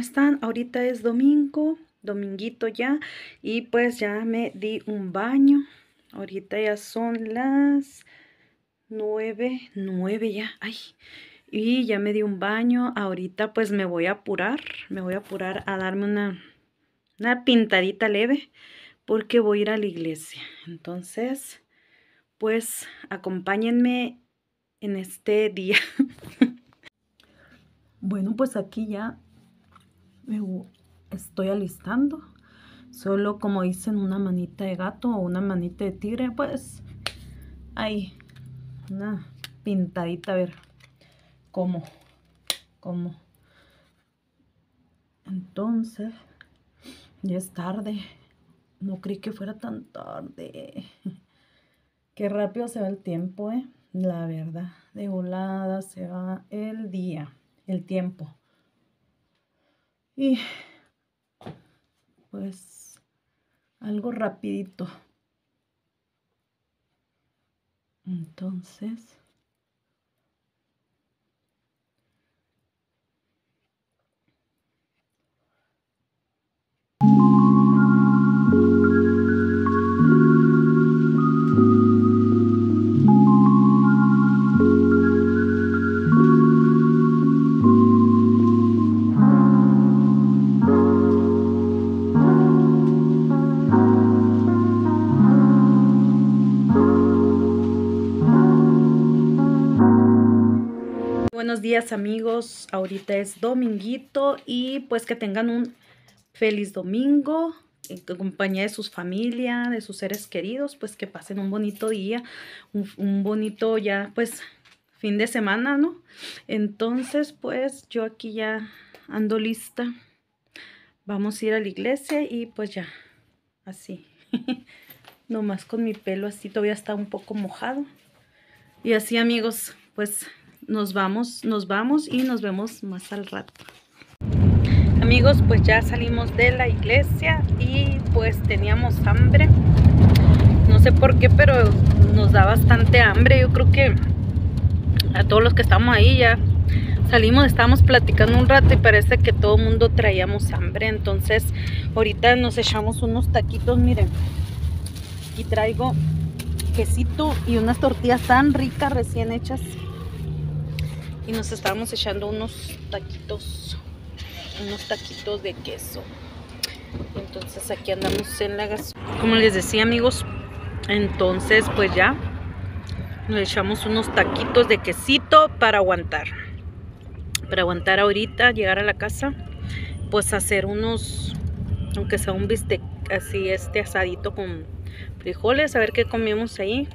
están? Ahorita es domingo, dominguito ya, y pues ya me di un baño. Ahorita ya son las nueve, nueve ya, ay, y ya me di un baño. Ahorita pues me voy a apurar, me voy a apurar a darme una, una pintadita leve, porque voy a ir a la iglesia. Entonces, pues acompáñenme en este día. Bueno, pues aquí ya estoy alistando. Solo como dicen una manita de gato o una manita de tigre, pues ahí una pintadita a ver cómo, cómo. Entonces, ya es tarde. No creí que fuera tan tarde. Qué rápido se va el tiempo, ¿eh? La verdad, de volada se va el día, el tiempo. Y pues algo rapidito. Entonces, días amigos, ahorita es dominguito y pues que tengan un feliz domingo en compañía de sus familias, de sus seres queridos, pues que pasen un bonito día, un, un, bonito ya pues fin de semana, ¿no? Entonces pues yo aquí ya ando lista, vamos a ir a la iglesia y pues ya, así, nomás con mi pelo así todavía está un poco mojado. Y así amigos, pues nos vamos, nos vamos y nos vemos más al rato. Amigos, pues ya salimos de la iglesia y pues teníamos hambre. No sé por qué, pero nos da bastante hambre. Yo creo que a todos los que estamos ahí ya salimos, estábamos platicando un rato y parece que todo el mundo traíamos hambre. Entonces, ahorita nos echamos unos taquitos, miren. Y traigo quesito y unas tortillas tan ricas recién hechas y nos estábamos echando unos taquitos, unos taquitos de queso. Entonces aquí andamos en la gasolina Como les decía amigos, entonces pues ya Nos echamos unos taquitos de quesito para aguantar. Para aguantar ahorita, llegar a la casa, pues hacer unos, aunque sea un bistec así, este asadito con frijoles, a ver qué comimos ahí.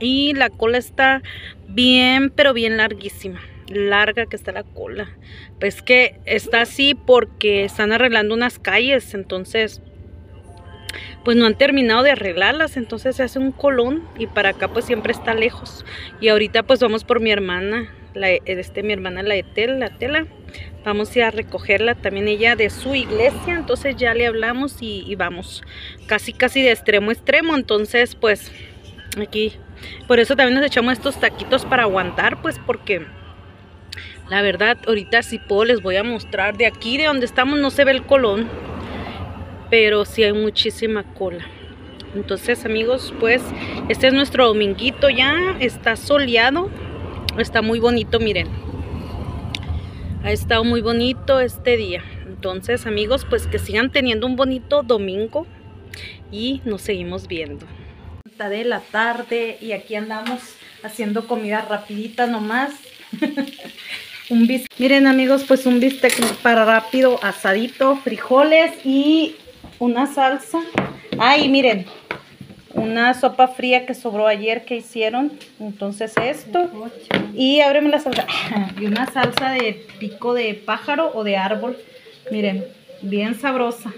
Y la cola está bien, pero bien larguísima larga que está la cola. Pues que está así porque están arreglando unas calles, entonces pues no han terminado de arreglarlas, entonces se hace un colón y para acá pues siempre está lejos. Y ahorita pues vamos por mi hermana, la, este, mi hermana la de la tela, vamos a, recogerla también ella de su iglesia, entonces ya le hablamos y, y vamos casi casi de extremo extremo, entonces pues aquí, por eso también nos echamos estos taquitos para aguantar pues porque la verdad, ahorita si puedo les voy a mostrar. De aquí, de donde estamos, no se ve el colón. Pero sí hay muchísima cola. Entonces, amigos, pues, este es nuestro dominguito ya. Está soleado. Está muy bonito, miren. Ha estado muy bonito este día. Entonces, amigos, pues que sigan teniendo un bonito domingo. Y nos seguimos viendo. De la tarde y aquí andamos haciendo comida rapidita nomás. un Miren amigos, pues un bistec para rápido, asadito, frijoles y una salsa. Ay, miren, una sopa fría que sobró ayer que hicieron. Entonces esto. Y ábreme la salsa. Y una salsa de pico de pájaro o de árbol. Miren, bien sabrosa.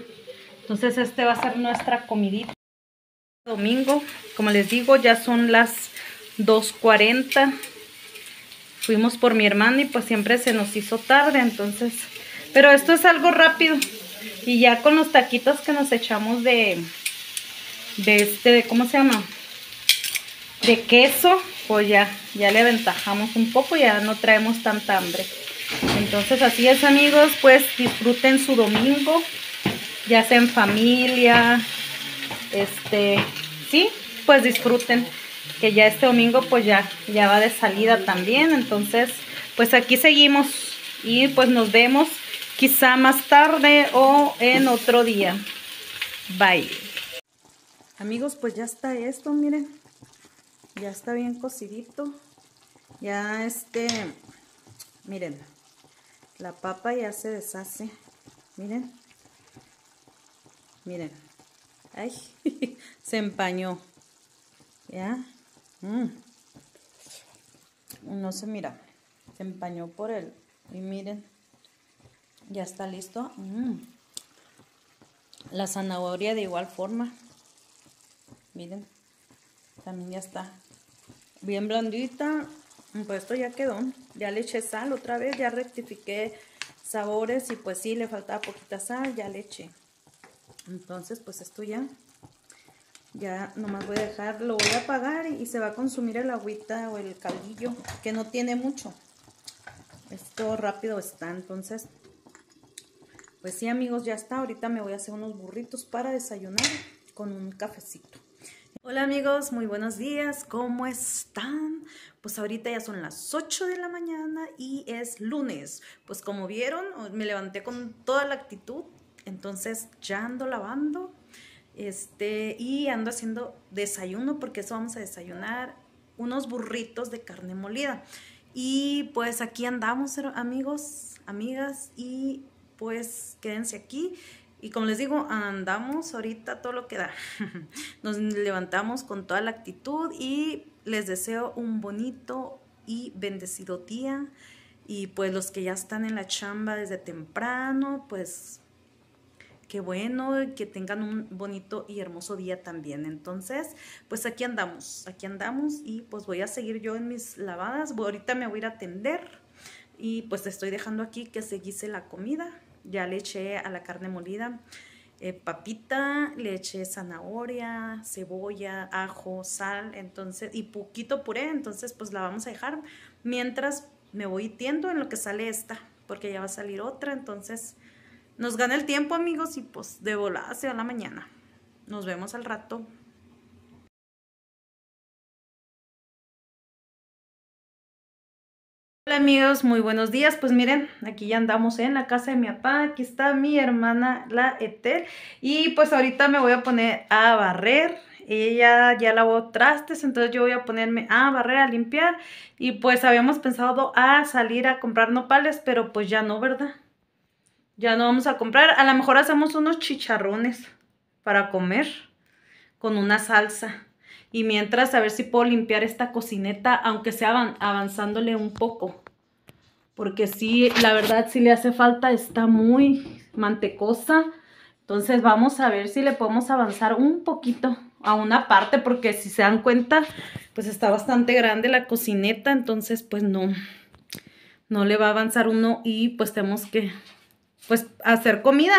Entonces este va a ser nuestra comidita. Domingo, como les digo, ya son las 2.40 fuimos por mi hermana y pues siempre se nos hizo tarde, entonces, pero esto es algo rápido. Y ya con los taquitos que nos echamos de, de este, ¿cómo se llama? De queso, pues ya, ya le aventajamos un poco, ya no traemos tanta hambre. Entonces así es amigos, pues disfruten su domingo, ya sea en familia, este, sí, pues disfruten que ya este domingo pues ya, ya va de salida también. Entonces, pues aquí seguimos y pues nos vemos quizá más tarde o en otro día. Bye. Amigos, pues ya está esto, miren. Ya está bien cocidito. Ya este, miren, la papa ya se deshace. Miren, miren. Ay, se empañó. ¿Ya? Mm. No se mira, se empañó por él. Y miren, ya está listo. Mm. La zanahoria de igual forma. Miren, también ya está bien blandita. Pues esto ya quedó. Ya le eché sal otra vez, ya rectifiqué sabores y pues sí, le faltaba poquita sal, ya le eché. Entonces, pues esto ya ya nomás voy a dejar, lo voy a apagar y se va a consumir el agüita o el caldillo, que no tiene mucho. Esto rápido está, entonces, pues sí amigos, ya está. Ahorita me voy a hacer unos burritos para desayunar con un cafecito. Hola amigos, muy buenos días, ¿cómo están? Pues ahorita ya son las 8 de la mañana y es lunes. Pues como vieron, me levanté con toda la actitud, entonces ya ando lavando este, y ando haciendo desayuno, porque eso vamos a desayunar, unos burritos de carne molida. Y pues aquí andamos, amigos, amigas, y pues quédense aquí. Y como les digo, andamos ahorita todo lo que da. Nos levantamos con toda la actitud y les deseo un bonito y bendecido día. Y pues los que ya están en la chamba desde temprano, pues qué bueno, que tengan un bonito y hermoso día también. Entonces, pues aquí andamos, aquí andamos y pues voy a seguir yo en mis lavadas. ahorita me voy a ir a tender y pues estoy dejando aquí que se la comida. Ya le eché a la carne molida eh, papita, le eché zanahoria, cebolla, ajo, sal, entonces, y poquito puré, entonces pues la vamos a dejar mientras me voy tiendo en lo que sale esta, porque ya va a salir otra, entonces nos gana el tiempo, amigos, y pues de volada hacia la mañana. Nos vemos al rato. Hola amigos, muy buenos días. Pues miren, aquí ya andamos en la casa de mi papá. Aquí está mi hermana, la Etel. Y pues ahorita me voy a poner a barrer. Ella ya lavó trastes, entonces yo voy a ponerme a barrer, a limpiar. Y pues habíamos pensado a salir a comprar nopales, pero pues ya no, ¿verdad? Ya no vamos a comprar. A lo mejor hacemos unos chicharrones para comer con una salsa. Y mientras, a ver si puedo limpiar esta cocineta, aunque sea avanzándole un poco. Porque sí, la verdad sí le hace falta, está muy mantecosa. Entonces vamos a ver si le podemos avanzar un poquito a una parte, porque si se dan cuenta, pues está bastante grande la cocineta, entonces pues no, no le va a avanzar uno y pues tenemos que pues hacer comida.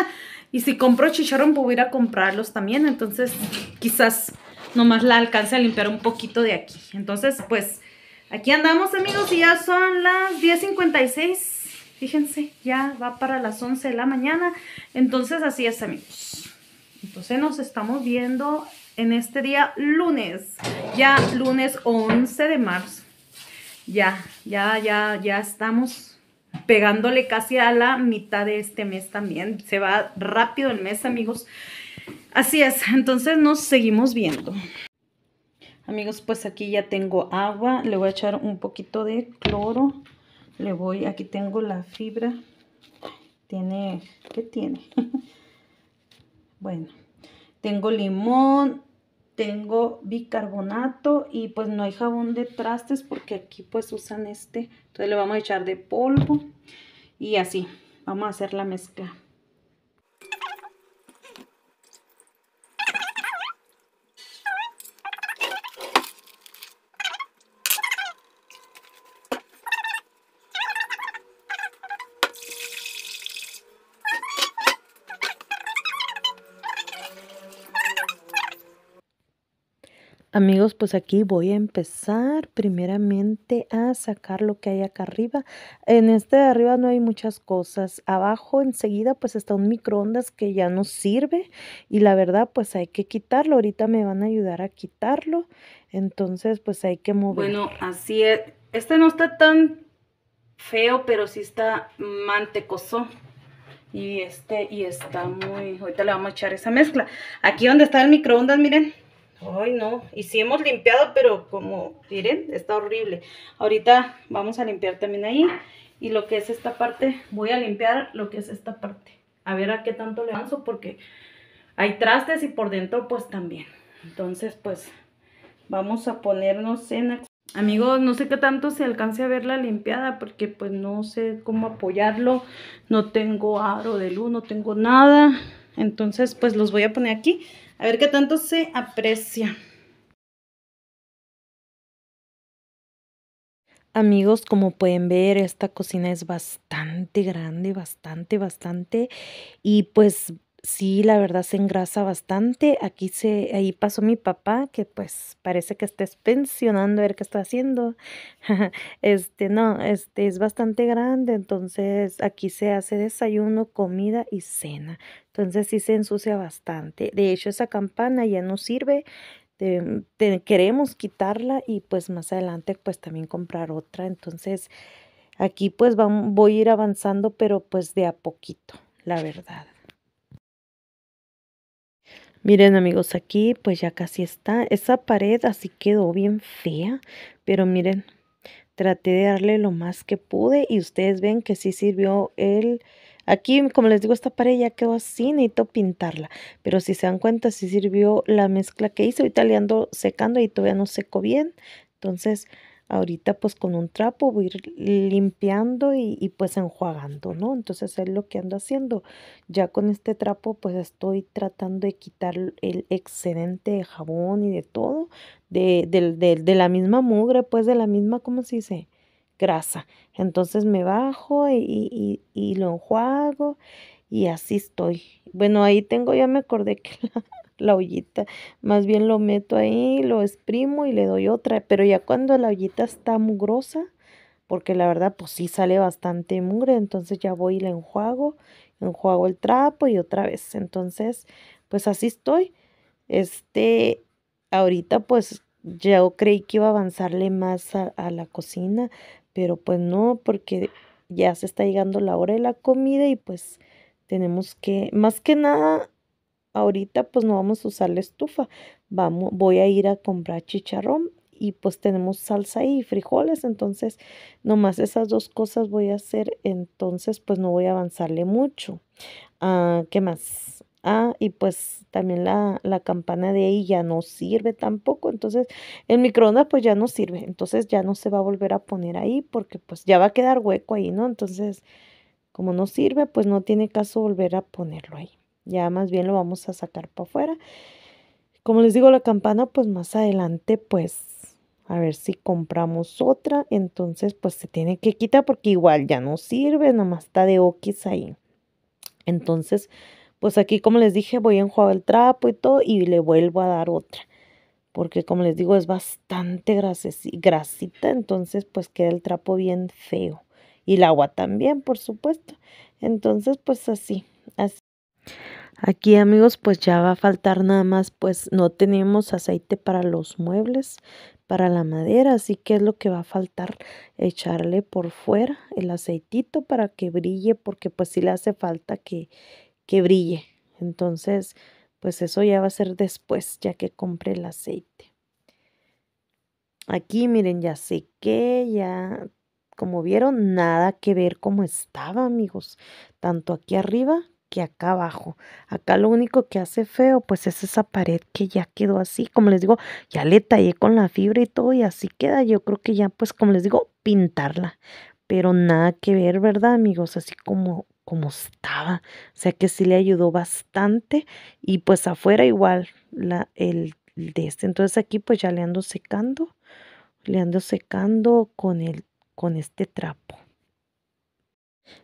Y si compro chicharrón, puedo ir a comprarlos también. Entonces, quizás nomás la alcance a limpiar un poquito de aquí. Entonces, pues aquí andamos, amigos, y ya son las 10.56. Fíjense, ya va para las 11 de la mañana. Entonces, así es, amigos. Entonces, nos estamos viendo en este día lunes. Ya lunes 11 de marzo. Ya, ya, ya, ya estamos pegándole casi a la mitad de este mes también. Se va rápido el mes, amigos. Así es, entonces nos seguimos viendo. Amigos, pues aquí ya tengo agua, le voy a echar un poquito de cloro, le voy, aquí tengo la fibra, tiene, ¿qué tiene? bueno, tengo limón, tengo bicarbonato y pues no hay jabón de trastes porque aquí pues usan este. Entonces le vamos a echar de polvo y así. Vamos a hacer la mezcla. Amigos, pues aquí voy a empezar primeramente a sacar lo que hay acá arriba. En este de arriba no hay muchas cosas. Abajo enseguida pues está un microondas que ya no sirve y la verdad pues hay que quitarlo. Ahorita me van a ayudar a quitarlo. Entonces pues hay que mover. Bueno, así es. Este no está tan feo, pero sí está mantecoso. Y este, y está muy... Ahorita le vamos a echar esa mezcla. Aquí donde está el microondas, miren Ay, no. Y si hemos limpiado, pero como miren, está horrible. Ahorita vamos a limpiar también ahí. Y lo que es esta parte, voy a limpiar lo que es esta parte. A ver a qué tanto le avanzo porque hay trastes y por dentro pues también. Entonces pues vamos a ponernos en Amigos, no sé qué tanto se alcance a ver la limpiada porque pues no sé cómo apoyarlo. No tengo aro de luz, no tengo nada. Entonces pues los voy a poner aquí. A ver qué tanto se aprecia. Amigos, como pueden ver, esta cocina es bastante grande, bastante, bastante. Y pues Sí, la verdad se engrasa bastante. Aquí se, ahí pasó mi papá, que pues parece que estés pensionando a ver qué está haciendo. este, no, este es bastante grande, entonces aquí se hace desayuno, comida y cena. Entonces sí se ensucia bastante. De hecho, esa campana ya no sirve. Em, queremos quitarla y pues más adelante pues también comprar otra. Entonces aquí pues voy a ir avanzando, pero pues de a poquito, la verdad. Miren amigos, aquí pues ya casi está. Esa pared así quedó bien fea, pero miren, traté de darle lo más que pude y ustedes ven que sí sirvió el... Aquí, como les digo, esta pared ya quedó así, necesito pintarla. Pero si se dan cuenta, sí sirvió la mezcla que hice. Ahorita le ando secando y todavía no seco bien. Entonces, Ahorita pues con un trapo voy a ir limpiando y, pues enjuagando, ¿no? Entonces es lo que ando haciendo. Ya con este trapo pues estoy tratando de quitar el excedente de jabón y de todo, de, de, la misma mugre, pues de la misma, ¿cómo se dice? Grasa. Entonces me bajo y, y, y lo enjuago y así estoy. Bueno, ahí tengo, ya me acordé que la, la ollita. Más bien lo meto ahí, lo exprimo y le doy otra. Pero ya cuando la ollita está mugrosa, porque la verdad pues sí sale bastante mugre, entonces ya voy y la enjuago, enjuago el trapo y otra vez. Entonces, pues así estoy. Este, ahorita pues yo creí que iba a avanzarle más a, a la cocina, pero pues no, porque ya se está llegando la hora de la comida y pues tenemos que, más que nada, ahorita pues no vamos a usar la estufa, vamos, voy a ir a comprar chicharrón y pues tenemos salsa y frijoles, entonces nomás esas dos cosas voy a hacer, entonces pues no voy a avanzarle mucho. Ah, ¿Qué más? Ah, y pues también la, la, campana de ahí ya no sirve tampoco. Entonces, el microondas pues ya no sirve. Entonces ya no se va a volver a poner ahí porque pues ya va a quedar hueco ahí, ¿no? Entonces, como no sirve, pues no tiene caso volver a ponerlo ahí. Ya más bien lo vamos a sacar para afuera. Como les digo, la campana, pues más adelante, pues a ver si compramos otra. Entonces, pues se tiene que quitar porque igual ya no sirve, nada más está de okis ahí. Entonces, pues aquí, como les dije, voy a enjuagar el trapo y todo y le vuelvo a dar otra. Porque como les digo, es bastante grasita, entonces pues queda el trapo bien feo. Y el agua también, por supuesto. Entonces, pues así, así Aquí amigos pues ya va a faltar nada más pues no tenemos aceite para los muebles, para la madera, así que es lo que va a faltar echarle por fuera el aceitito para que brille porque pues sí le hace falta que, que brille. Entonces pues eso ya va a ser después ya que compre el aceite. Aquí miren ya sé que ya como vieron nada que ver como estaba amigos, tanto aquí arriba que acá abajo. Acá lo único que hace feo pues es esa pared que ya quedó así, como les digo, ya le tallé con la fibra y todo y así queda. Yo creo que ya pues como les digo, pintarla. Pero nada que ver, ¿verdad amigos? Así como como estaba. O sea que sí le ayudó bastante y pues afuera igual la, el, de este. Entonces aquí pues ya le ando secando, le ando secando con el con este trapo.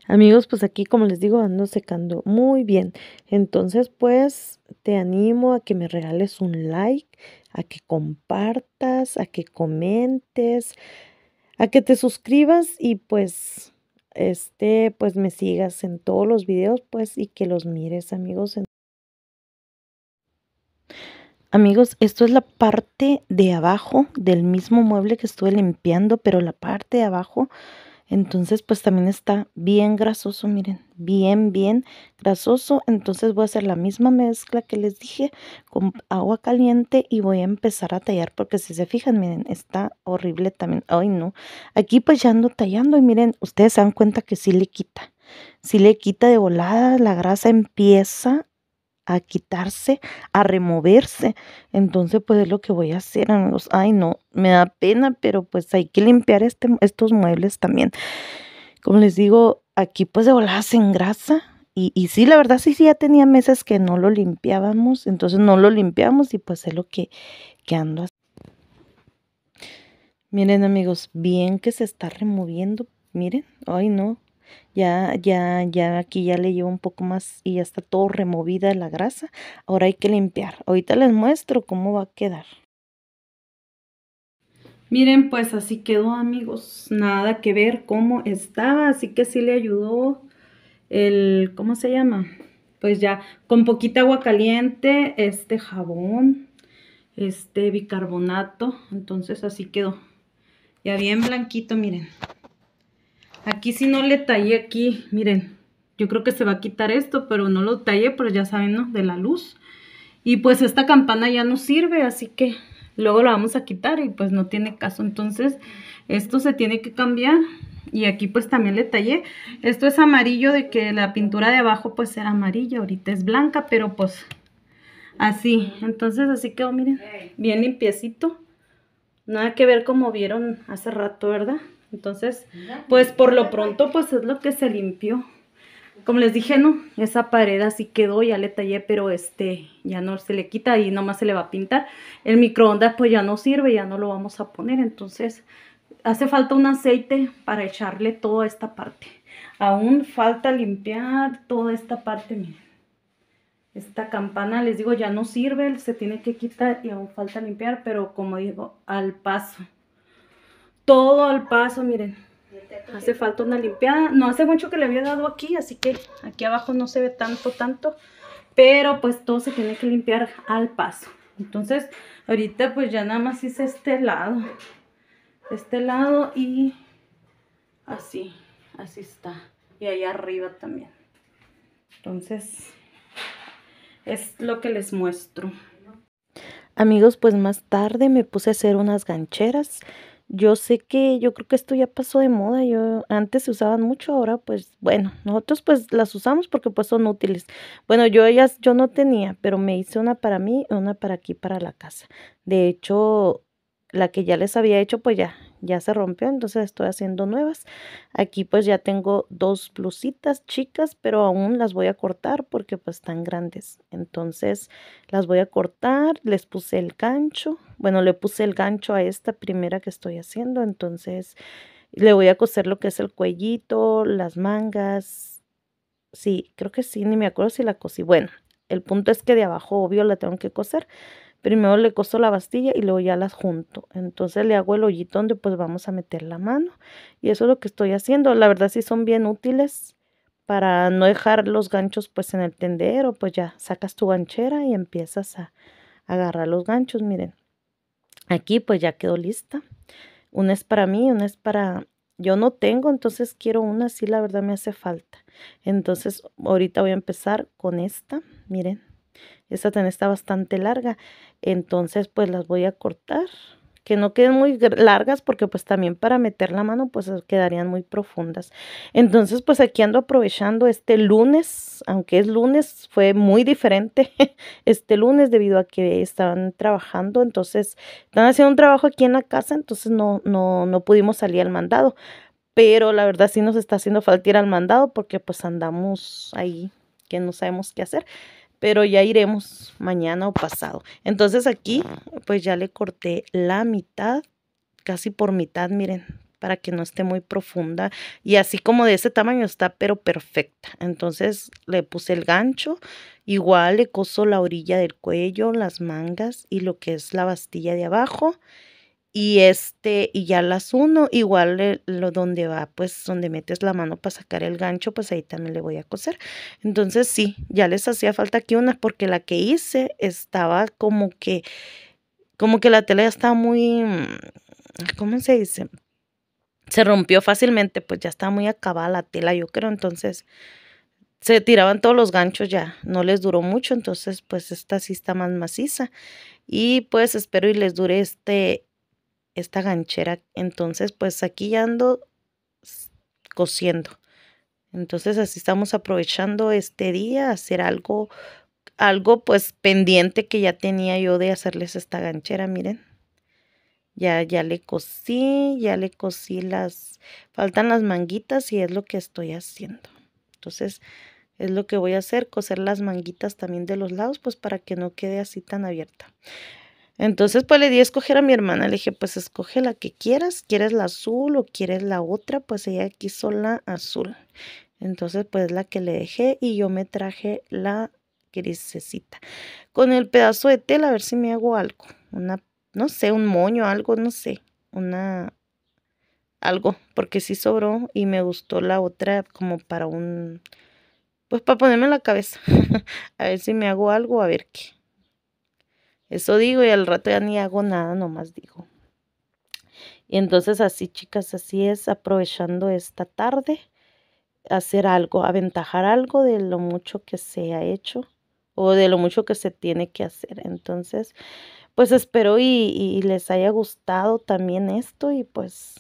Amigos, pues aquí como les digo, ando secando muy bien. Entonces, pues te animo a que me regales un like, a que compartas, a que comentes, a que te suscribas y pues este pues me sigas en todos los videos, pues y que los mires, amigos. Amigos, esto es la parte de abajo del mismo mueble que estuve limpiando, pero la parte de abajo entonces, pues también está bien grasoso, miren, bien, bien grasoso. Entonces voy a hacer la misma mezcla que les dije con agua caliente y voy a empezar a tallar porque si se fijan, miren, está horrible también. Ay, no. Aquí pues ya ando tallando y miren, ustedes se dan cuenta que sí le quita. Sí le quita de volada, la grasa empieza a quitarse, a removerse. Entonces, pues es lo que voy a hacer, amigos. Ay, no, me da pena, pero pues hay que limpiar este, estos muebles también. Como les digo, aquí pues de voladas en grasa Y, y sí, la verdad, sí, sí, ya tenía meses que no lo limpiábamos. Entonces no lo limpiamos y pues es lo que, que ando haciendo. Miren, amigos, bien que se está removiendo. Miren, ay, no, ya, ya, ya aquí ya le llevo un poco más y ya está todo removida la grasa. Ahora hay que limpiar. Ahorita les muestro cómo va a quedar. Miren, pues así quedó amigos, nada que ver cómo estaba, así que sí le ayudó el, ¿cómo se llama? Pues ya, con poquita agua caliente, este jabón, este bicarbonato, entonces así quedó, ya bien blanquito, miren. Aquí si no le tallé aquí, miren, yo creo que se va a quitar esto, pero no lo tallé, pero ya saben, ¿no? De la luz. Y pues esta campana ya no sirve, así que luego la vamos a quitar y pues no tiene caso. Entonces esto se tiene que cambiar y aquí pues también le tallé. Esto es amarillo de que la pintura de abajo pues era amarilla, ahorita es blanca, pero pues así. Entonces así quedó, miren, bien limpiecito. Nada que ver como vieron hace rato, ¿verdad? Entonces, pues por lo pronto, pues es lo que se limpió. Como les dije, no, esa pared así quedó, ya le tallé, pero este, ya no se le quita y nomás se le va a pintar. El microondas pues ya no sirve, ya no lo vamos a poner, entonces hace falta un aceite para echarle toda esta parte. Aún falta limpiar toda esta parte, miren. Esta campana, les digo, ya no sirve, se tiene que quitar y aún falta limpiar, pero como digo, al paso todo al paso, miren. Hace falta una limpiada. No hace mucho que le había dado aquí, así que aquí abajo no se ve tanto, tanto. Pero pues todo se tiene que limpiar al paso. Entonces, ahorita pues ya nada más hice este lado. Este lado y así, así está. Y ahí arriba también. Entonces, es lo que les muestro. Amigos, pues más tarde me puse a hacer unas gancheras. Yo sé que yo creo que esto ya pasó de moda, yo antes se usaban mucho, ahora pues bueno, nosotros pues las usamos porque pues son útiles. Bueno, yo ellas yo no tenía, pero me hice una para mí, y una para aquí para la casa. De hecho, la que ya les había hecho pues ya, ya se rompió, entonces estoy haciendo nuevas. Aquí pues ya tengo dos blusitas chicas, pero aún las voy a cortar porque pues están grandes. Entonces las voy a cortar, les puse el gancho, bueno le puse el gancho a esta primera que estoy haciendo, entonces le voy a coser lo que es el cuellito, las mangas. Sí, creo que sí, ni me acuerdo si la cosí. Bueno, el punto es que de abajo, obvio, la tengo que coser. Primero le coso la bastilla y luego ya las junto. Entonces le hago el hoyito donde pues vamos a meter la mano. Y eso es lo que estoy haciendo. La verdad sí son bien útiles para no dejar los ganchos pues en el tendero. Pues ya sacas tu ganchera y empiezas a, agarrar los ganchos. Miren, aquí pues ya quedó lista. Una es para mí, una es para... Yo no tengo, entonces quiero una, si la verdad me hace falta. Entonces ahorita voy a empezar con esta, miren esta también está bastante larga. Entonces, pues las voy a cortar. Que no queden muy largas porque pues también para meter la mano pues quedarían muy profundas. Entonces, pues aquí ando aprovechando este lunes, aunque es lunes, fue muy diferente este lunes debido a que estaban trabajando. Entonces, están haciendo un trabajo aquí en la casa, entonces no, no, no pudimos salir al mandado. Pero la verdad sí nos está haciendo falta ir al mandado porque pues andamos ahí que no sabemos qué hacer pero ya iremos mañana o pasado. Entonces aquí pues ya le corté la mitad, casi por mitad, miren, para que no esté muy profunda. Y así como de ese tamaño está, pero perfecta. Entonces le puse el gancho, igual le coso la orilla del cuello, las mangas y lo que es la bastilla de abajo y este y ya las uno igual lo donde va pues donde metes la mano para sacar el gancho pues ahí también le voy a coser entonces sí ya les hacía falta aquí una porque la que hice estaba como que como que la tela ya está muy mm, cómo se dice se rompió fácilmente pues ya estaba muy acabada la tela yo creo entonces se tiraban todos los ganchos ya, no les duró mucho, entonces pues esta sí está más maciza y pues espero y les dure este esta ganchera. Entonces, pues aquí ya ando cosiendo. Entonces, así estamos aprovechando este día hacer algo, algo pues pendiente que ya tenía yo de hacerles esta ganchera, miren. Ya, ya le cosí, ya le cosí las, faltan las manguitas y es lo que estoy haciendo. Entonces, es lo que voy a hacer, coser las manguitas también de los lados, pues para que no quede así tan abierta. Entonces, pues le di a escoger a mi hermana. Le dije, pues escoge la que quieras. ¿Quieres la azul o quieres la otra? Pues ella quiso la azul. Entonces, pues la que le dejé y yo me traje la grisecita. Con el pedazo de tela, a ver si me hago algo. Una, no sé, un moño, algo, no sé. Una, algo, porque sí sobró y me gustó la otra como para un, pues para ponerme la cabeza. a ver si me hago algo, a ver qué. Eso digo y al rato ya ni hago nada, nomás digo. Y entonces así, chicas, así es, aprovechando esta tarde, hacer algo, aventajar algo de lo mucho que se ha hecho o de lo mucho que se tiene que hacer. Entonces, pues espero y, y les haya gustado también esto y pues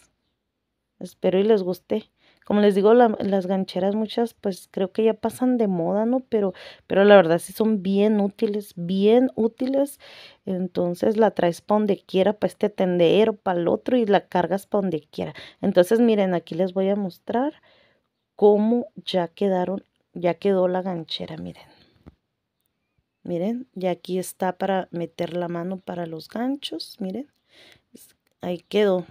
espero y les guste como les digo, las gancheras muchas, pues creo que ya pasan de moda, ¿no? Pero, pero la verdad sí son bien útiles, bien útiles. Entonces la traes para donde quiera, para este tendero, para el otro y la cargas para donde quiera. Entonces miren, aquí les voy a mostrar cómo ya quedaron, ya quedó la ganchera, miren. Miren, y aquí está para meter la mano para los ganchos, miren. Ahí quedó,